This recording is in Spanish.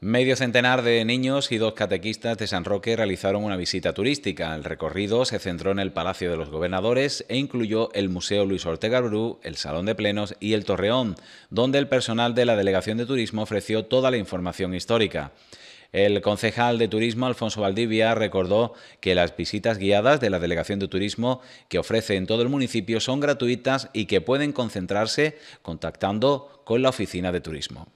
Medio centenar de niños y dos catequistas de San Roque realizaron una visita turística. El recorrido se centró en el Palacio de los Gobernadores e incluyó el Museo Luis Ortega Bru, el Salón de Plenos y el Torreón, donde el personal de la Delegación de Turismo ofreció toda la información histórica. El concejal de Turismo, Alfonso Valdivia, recordó que las visitas guiadas de la Delegación de Turismo que ofrece en todo el municipio son gratuitas y que pueden concentrarse contactando con la Oficina de Turismo.